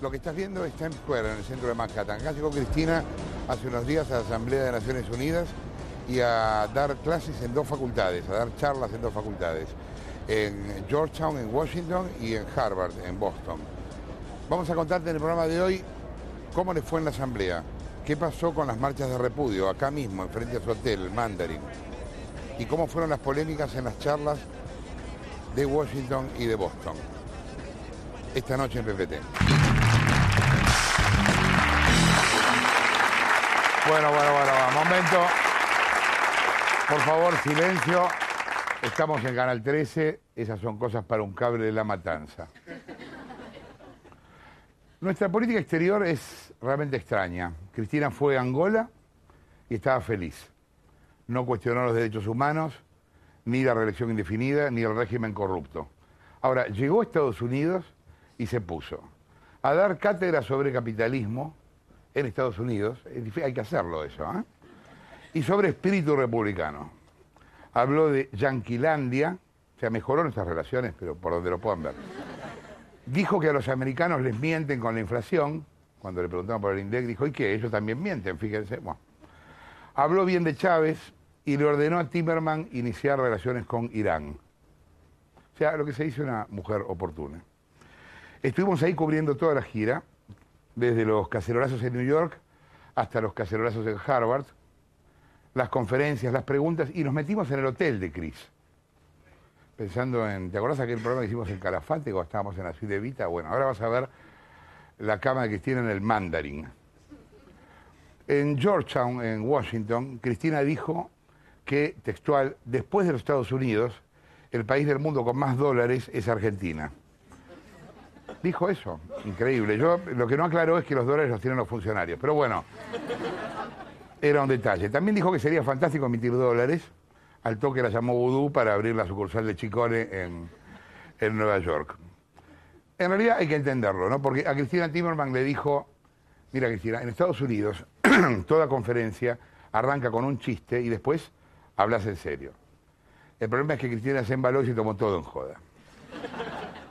Lo que estás viendo es Times Square, en el centro de Manhattan. Acá llegó Cristina hace unos días a la Asamblea de Naciones Unidas y a dar clases en dos facultades, a dar charlas en dos facultades, en Georgetown, en Washington y en Harvard, en Boston. Vamos a contarte en el programa de hoy cómo le fue en la Asamblea, qué pasó con las marchas de repudio, acá mismo, enfrente a su hotel, el Mandarin, y cómo fueron las polémicas en las charlas de Washington y de Boston. Esta noche en PPT. Bueno, bueno, bueno, momento. Por favor, silencio. Estamos en Canal 13. Esas son cosas para un cable de la matanza. Nuestra política exterior es realmente extraña. Cristina fue a Angola y estaba feliz. No cuestionó los derechos humanos, ni la reelección indefinida, ni el régimen corrupto. Ahora, llegó a Estados Unidos y se puso a dar cátedra sobre capitalismo, en Estados Unidos, hay que hacerlo eso, ¿eh? y sobre espíritu republicano. Habló de Yanquilandia, o sea, mejoró nuestras relaciones, pero por donde lo puedan ver. Dijo que a los americanos les mienten con la inflación, cuando le preguntaron por el INDEC, dijo, ¿y qué? Ellos también mienten, fíjense. Habló bien de Chávez y le ordenó a Timmerman iniciar relaciones con Irán. O sea, lo que se dice una mujer oportuna. Estuvimos ahí cubriendo toda la gira desde los cacerolazos en New York hasta los cacerolazos en Harvard, las conferencias, las preguntas, y nos metimos en el hotel de Chris. Pensando en, ¿te acordás aquel programa que hicimos en Calafate cuando estábamos en la ciudad de Vita? Bueno, ahora vas a ver la cama de Cristina en el Mandarin. En Georgetown, en Washington, Cristina dijo que, textual, después de los Estados Unidos, el país del mundo con más dólares es Argentina. Dijo eso, increíble. Yo lo que no aclaró es que los dólares los tienen los funcionarios, pero bueno, era un detalle. También dijo que sería fantástico emitir dólares. Al toque la llamó Vudú para abrir la sucursal de Chicone en, en Nueva York. En realidad hay que entenderlo, ¿no? Porque a Cristina Timmerman le dijo, mira Cristina, en Estados Unidos toda conferencia arranca con un chiste y después hablas en serio. El problema es que Cristina se embaló y se tomó todo en joda.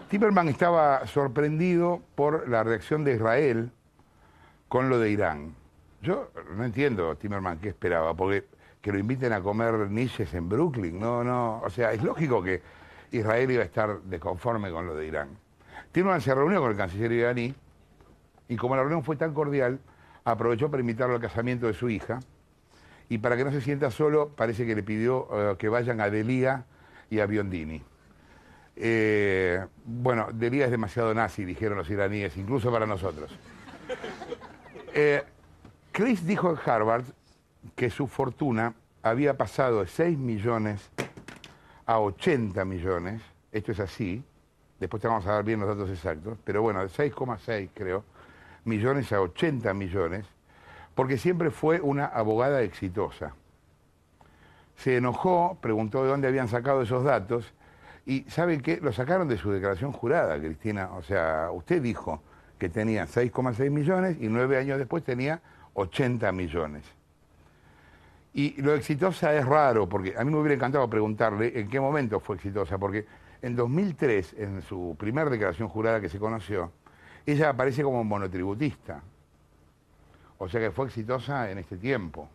Timerman estaba sorprendido por la reacción de Israel con lo de Irán. Yo no entiendo, Timerman, qué esperaba, porque que lo inviten a comer niches en Brooklyn, no, no, o sea, es lógico que Israel iba a estar desconforme con lo de Irán. Timerman se reunió con el canciller iraní y como la reunión fue tan cordial, aprovechó para invitarlo al casamiento de su hija y para que no se sienta solo, parece que le pidió eh, que vayan a Delia y a Biondini. Eh, ...bueno, bueno, vida es demasiado nazi, dijeron los iraníes, incluso para nosotros. Eh, Chris dijo en Harvard que su fortuna había pasado de 6 millones a 80 millones. Esto es así. Después te vamos a dar bien los datos exactos. Pero bueno, de 6,6 creo, millones a 80 millones, porque siempre fue una abogada exitosa. Se enojó, preguntó de dónde habían sacado esos datos y saben qué, lo sacaron de su declaración jurada, Cristina. O sea, usted dijo que tenía 6,6 millones y nueve años después tenía 80 millones. Y lo exitosa es raro, porque a mí me hubiera encantado preguntarle en qué momento fue exitosa, porque en 2003, en su primera declaración jurada que se conoció, ella aparece como monotributista. O sea que fue exitosa en este tiempo.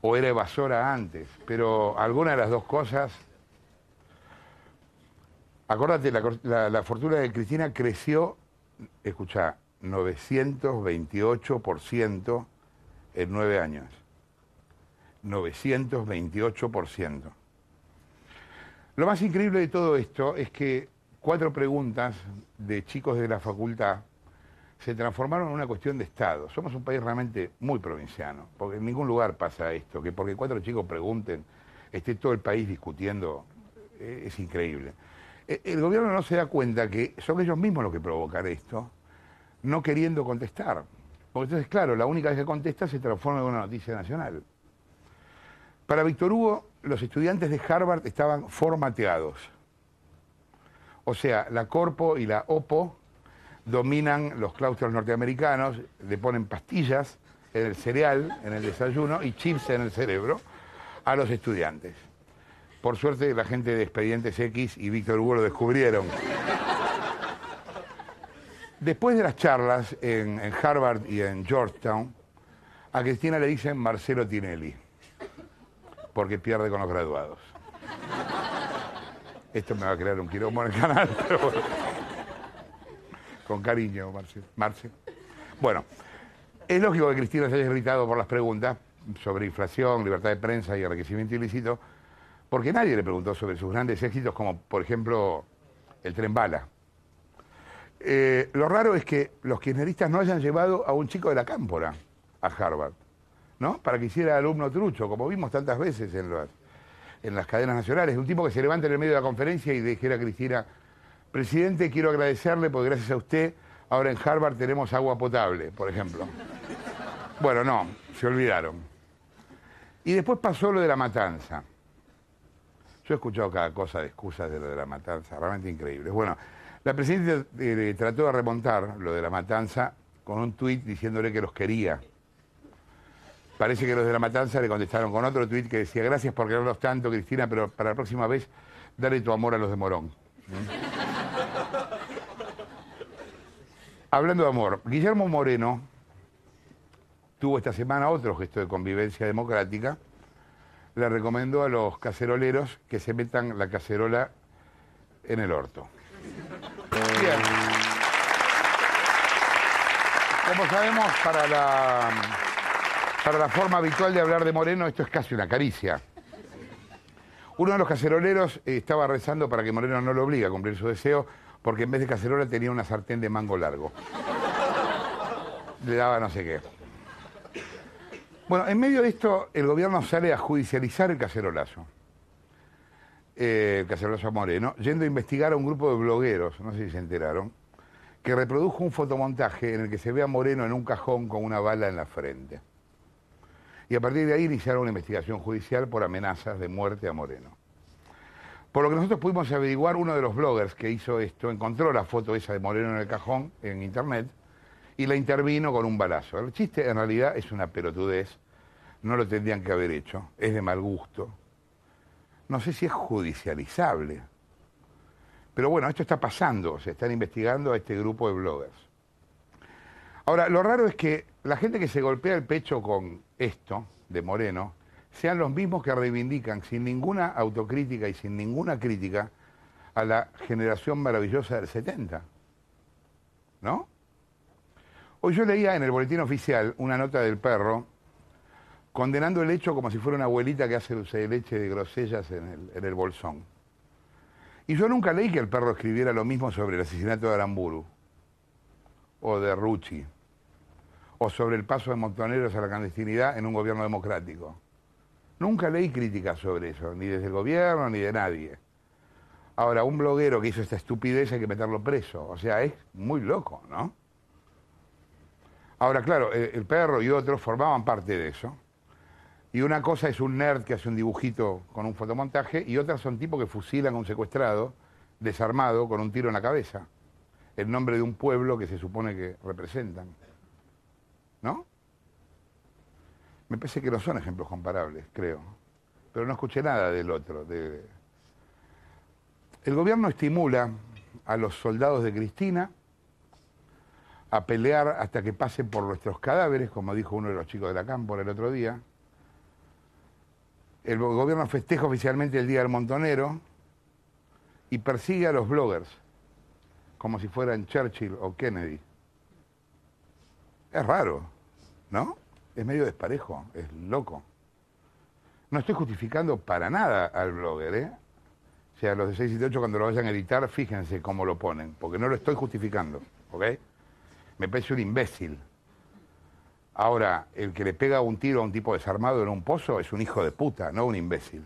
O era evasora antes, pero alguna de las dos cosas Acordate, la, fortuna de Cristina creció, escucha, 928% en nueve años. 928%. Lo más increíble de todo esto es que cuatro preguntas de chicos de la facultad se transformaron en una cuestión de Estado. Somos un país realmente muy provinciano, porque en ningún lugar pasa esto, que porque cuatro chicos pregunten, esté todo el país discutiendo, eh, es increíble. Eh, el gobierno no se da cuenta que son ellos mismos los que provocan esto, no queriendo contestar. Porque entonces, claro, la única vez que contesta se transforma en una noticia nacional. Para Víctor Hugo, los estudiantes de Harvard estaban formateados. O sea, la Corpo y la OPO dominan los claustros norteamericanos, le ponen pastillas en el cereal, en el desayuno y chips en el cerebro a los estudiantes. Por suerte, la gente de Expedientes X y Víctor Hugo lo descubrieron. Después de las charlas en, Harvard y en Georgetown, a Cristina le dicen Marcelo Tinelli, porque pierde con los graduados. Esto me va a crear un quilombo en el canal, Con cariño, Marcelo. Bueno, es lógico que Cristina se haya irritado por las preguntas sobre inflación, libertad de prensa y enriquecimiento ilícito, porque nadie le preguntó sobre sus grandes éxitos, como por ejemplo el tren bala. Eh, lo raro es que los kirchneristas no hayan llevado a un chico de la cámpora a Harvard, ¿no? Para que hiciera alumno trucho, como vimos tantas veces en las, en las cadenas nacionales. Un tipo que se levanta en el medio de la conferencia y dijera a Cristina, presidente, quiero agradecerle porque gracias a usted ahora en Harvard tenemos agua potable, por ejemplo. Bueno, no, se olvidaron. Y después pasó lo de la matanza. Yo he escuchado cada cosa de excusas de lo de la matanza, realmente increíble. Bueno, la presidenta eh, trató de remontar lo de la matanza con un tuit diciéndole que los quería. Parece que los de la matanza le contestaron con otro tuit que decía, gracias por quererlos tanto, Cristina, pero para la próxima vez, dale tu amor a los de Morón. Hablando de amor, Guillermo Moreno tuvo esta semana otro gesto de convivencia democrática le recomiendo a los caceroleros que se metan la cacerola en el orto. Como sabemos, para la, para la forma habitual de hablar de Moreno, esto es casi una caricia. Uno de los caceroleros eh, estaba rezando para que Moreno no lo obligue a cumplir su deseo, porque en vez de cacerola tenía una sartén de mango largo. Le daba no sé qué. Bueno, en medio de esto, el gobierno sale a judicializar el cacerolazo. el eh, cacerolazo Moreno, yendo a investigar a un grupo de blogueros, no sé si se enteraron, que reprodujo un fotomontaje en el que se ve a Moreno en un cajón con una bala en la frente. Y a partir de ahí iniciaron una investigación judicial por amenazas de muerte a Moreno. Por lo que nosotros pudimos averiguar, uno de los bloggers que hizo esto encontró la foto esa de Moreno en el cajón en internet y la intervino con un balazo. El chiste en realidad es una pelotudez, no lo tendrían que haber hecho, es de mal gusto. No sé si es judicializable, pero bueno, esto está pasando, se están investigando a este grupo de bloggers. Ahora, lo raro es que la gente que se golpea el pecho con esto, de Moreno, sean los mismos que reivindican sin ninguna autocrítica y sin ninguna crítica a la generación maravillosa del 70. ¿No? Hoy yo leía en el boletín oficial una nota del perro condenando el hecho como si fuera una abuelita que hace leche de grosellas en el, en el bolsón. Y yo nunca leí que el perro escribiera lo mismo sobre el asesinato de Aramburu, o de Rucci, o sobre el paso de montoneros a la clandestinidad en un gobierno democrático. Nunca leí críticas sobre eso, ni desde el gobierno, ni de nadie. Ahora, un bloguero que hizo esta estupidez hay que meterlo preso. O sea, es muy loco, ¿no? Ahora, claro, el, perro y otros formaban parte de eso. Y una cosa es un nerd que hace un dibujito con un fotomontaje y otra son tipos que fusilan a un secuestrado desarmado con un tiro en la cabeza. El nombre de un pueblo que se supone que representan. ¿No? Me parece que no son ejemplos comparables, creo. Pero no escuché nada del otro. El gobierno estimula a los soldados de Cristina a pelear hasta que pasen por nuestros cadáveres, como dijo uno de los chicos de la cámpora el otro día. El gobierno festeja oficialmente el Día del Montonero y persigue a los bloggers, como si fueran Churchill o Kennedy. Es raro, ¿no? Es medio desparejo, es loco. No estoy justificando para nada al blogger, ¿eh? O sea, los de 6 y 8 cuando lo vayan a editar, fíjense cómo lo ponen, porque no lo estoy justificando, ¿ok? me parece un imbécil. Ahora, el que le pega un tiro a un tipo desarmado en un pozo es un hijo de puta, no un imbécil.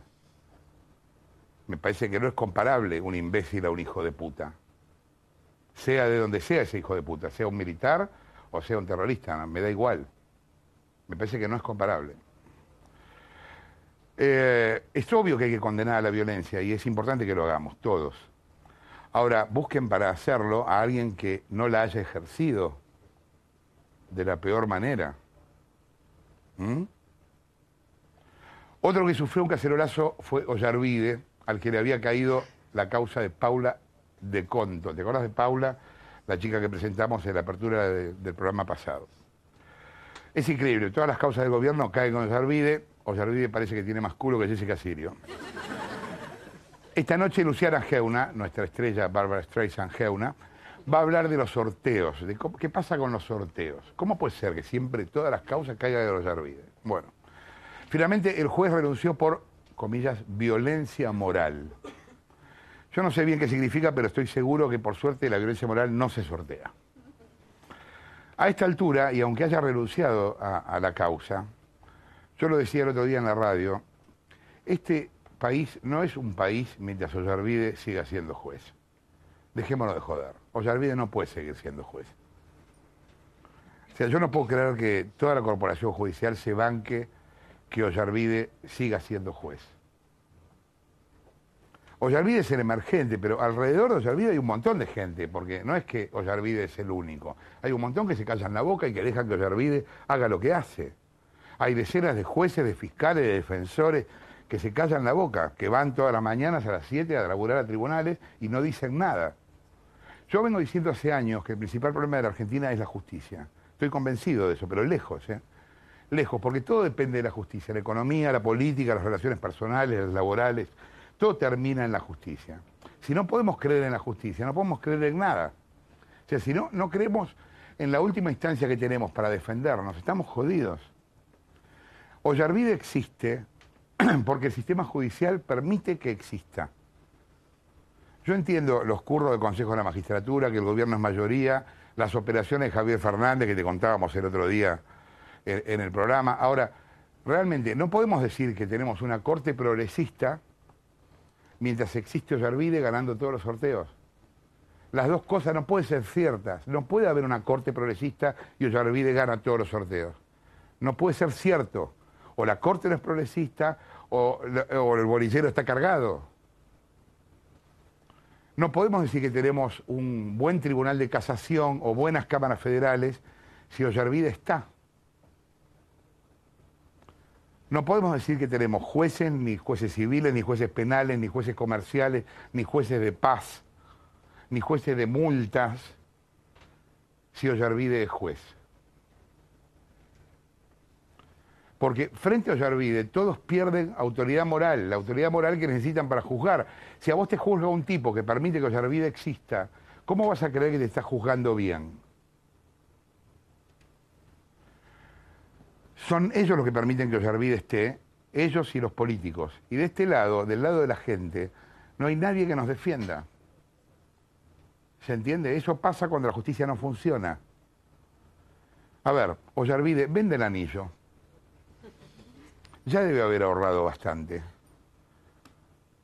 Me parece que no es comparable un imbécil a un hijo de puta. Sea de donde sea ese hijo de puta, sea un militar o sea un terrorista, me da igual. Me parece que no es comparable. Eh, es obvio que hay que condenar a la violencia y es importante que lo hagamos todos. Ahora, busquen para hacerlo a alguien que no la haya ejercido de la peor manera. ¿Mm? Otro que sufrió un cacerolazo fue Ollarvide, al que le había caído la causa de Paula de Conto. ¿Te acuerdas de Paula, la chica que presentamos en la apertura del programa pasado? Es increíble, todas las causas del gobierno caen con Ollarvide. Ollarvide parece que tiene más culo que Jessica Sirio. Esta noche Luciana Geuna, nuestra estrella Bárbara Streisand Geuna, va a hablar de los sorteos, de qué pasa con los sorteos. ¿Cómo puede ser que siempre todas las causas caigan de los Bueno, finalmente el juez renunció por, comillas, violencia moral. Yo no sé bien qué significa, pero estoy seguro que por suerte la violencia moral no se sortea. A esta altura, y aunque haya renunciado a, a la causa, yo lo decía el otro día en la radio, este país no es un país mientras Ollarvide siga siendo juez dejémonos de joder. Ollarvide no puede seguir siendo juez. O sea, yo no puedo creer que toda la corporación judicial se banque que Ollarvide siga siendo juez. Ollarvide es el emergente, pero alrededor de Ollarvide hay un montón de gente, porque no es que Ollarvide es el único. Hay un montón que se callan la boca y que dejan que Ollarvide haga lo que hace. Hay decenas de jueces, de fiscales, de defensores que se callan la boca, que van todas las mañanas a las 7 a laburar a tribunales y no dicen nada. Yo vengo diciendo hace años que el principal problema de la Argentina es la justicia. Estoy convencido de eso, pero lejos, ¿eh? Lejos, porque todo depende de la justicia, la economía, la política, las relaciones personales, las laborales, todo termina en la justicia. Si no podemos creer en la justicia, no podemos creer en nada. O sea, si no, no creemos en la última instancia que tenemos para defendernos, estamos jodidos. Ollarvide existe porque el sistema judicial permite que exista. Yo entiendo los curros del Consejo de la Magistratura, que el gobierno es mayoría, las operaciones de Javier Fernández que te contábamos el otro día en, el programa. Ahora, realmente no podemos decir que tenemos una corte progresista mientras existe Ollarvide ganando todos los sorteos. Las dos cosas no pueden ser ciertas. No puede haber una corte progresista y Ollarvide gana todos los sorteos. No puede ser cierto. O la corte no es progresista o, o el bolillero está cargado. No podemos decir que tenemos un buen tribunal de casación o buenas cámaras federales si Ollervide está. No podemos decir que tenemos jueces, ni jueces civiles, ni jueces penales, ni jueces comerciales, ni jueces de paz, ni jueces de multas, si Ollervide es juez. Porque frente a Ollarvide todos pierden autoridad moral, la autoridad moral que necesitan para juzgar. Si a vos te juzga un tipo que permite que Ollarvide exista, ¿cómo vas a creer que te está juzgando bien? Son ellos los que permiten que Ollarvide esté, ellos y los políticos. Y de este lado, del lado de la gente, no hay nadie que nos defienda. ¿Se entiende? Eso pasa cuando la justicia no funciona. A ver, Ollarvide, vende el anillo ya debe haber ahorrado bastante.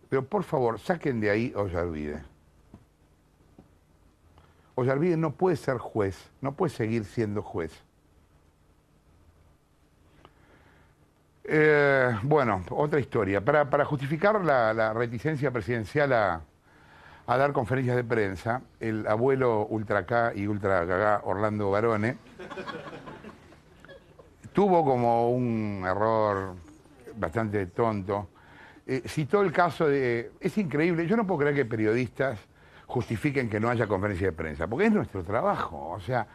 Pero por favor, saquen de ahí Ollarvide. Ollarvide no puede ser juez, no puede seguir siendo juez. Eh, bueno, otra historia. Para, justificar la, reticencia presidencial a, dar conferencias de prensa, el abuelo ultra K y ultra Orlando Barone tuvo como un error bastante tonto, eh, citó el caso de... Es increíble, yo no puedo creer que periodistas justifiquen que no haya conferencia de prensa, porque es nuestro trabajo, o sea,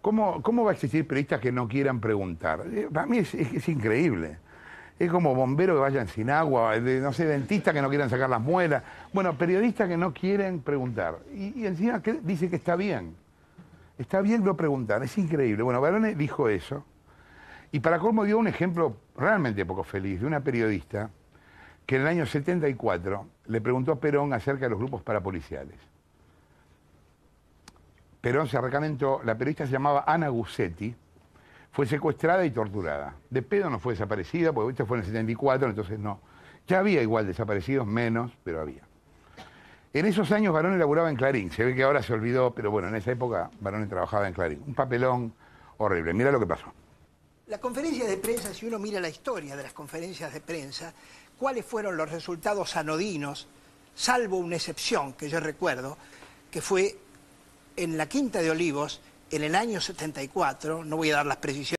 ¿cómo, cómo va a existir periodistas que no quieran preguntar? Eh, para mí es, increíble. Es como bomberos que vayan sin agua, de, no sé, dentistas que no quieran sacar las muelas. Bueno, periodistas que no quieren preguntar. Y, encima que dice que está bien. Está bien no preguntar, es increíble. Bueno, Barone dijo eso. Y para colmo dio un ejemplo realmente poco feliz de una periodista que en el año 74 le preguntó a Perón acerca de los grupos parapoliciales. Perón se recamentó, la periodista se llamaba Ana Gussetti, fue secuestrada y torturada. De pedo no fue desaparecida, porque esto fue en el 74, entonces no. Ya había igual desaparecidos, menos, pero había. En esos años Barone laburaba en Clarín, se ve que ahora se olvidó, pero bueno, en esa época Barone trabajaba en Clarín. Un papelón horrible, mira lo que pasó. La conferencia de prensa, si uno mira la historia de las conferencias de prensa, cuáles fueron los resultados anodinos, salvo una excepción que yo recuerdo, que fue en la Quinta de Olivos, en el año 74, no voy a dar las precisiones.